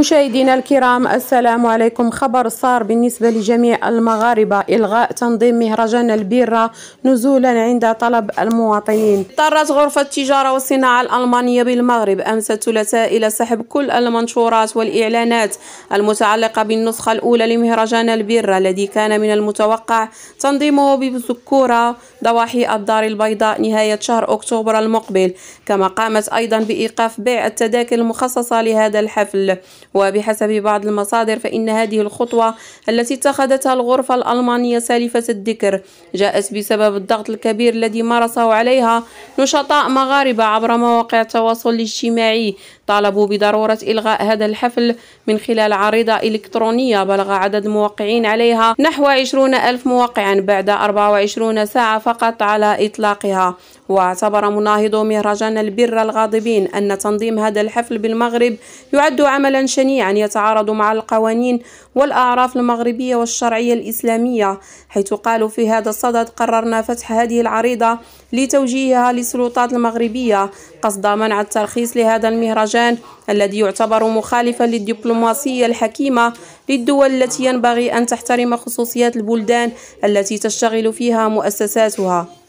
مشاهدينا الكرام السلام عليكم خبر صار بالنسبة لجميع المغاربة إلغاء تنظيم مهرجان البيرة نزولا عند طلب المواطنين اضطرت غرفة التجارة والصناعة الألمانية بالمغرب أمس الثلاثاء إلى سحب كل المنشورات والإعلانات المتعلقة بالنسخة الأولى لمهرجان البيرة الذي كان من المتوقع تنظيمه بسكورة ضواحي الدار البيضاء نهاية شهر أكتوبر المقبل كما قامت أيضا بإيقاف بيع التذاكر المخصصة لهذا الحفل وبحسب بعض المصادر فإن هذه الخطوة التي اتخذتها الغرفة الألمانية سالفة الذكر جاءت بسبب الضغط الكبير الذي مارسه عليها نشطاء مغاربة عبر مواقع التواصل الاجتماعي طالبوا بضرورة إلغاء هذا الحفل من خلال عريضة إلكترونية بلغ عدد الموقعين عليها نحو 20 ألف موقعا بعد 24 ساعة فقط على إطلاقها واعتبر مناهضو مهرجان البر الغاضبين أن تنظيم هذا الحفل بالمغرب يعد عملا شديد شنيعا يتعارض مع القوانين والأعراف المغربية والشرعية الإسلامية حيث قالوا في هذا الصدد قررنا فتح هذه العريضة لتوجيهها للسلطات المغربية قصد منع الترخيص لهذا المهرجان الذي يعتبر مخالفا للدبلوماسية الحكيمة للدول التي ينبغي أن تحترم خصوصيات البلدان التي تشتغل فيها مؤسساتها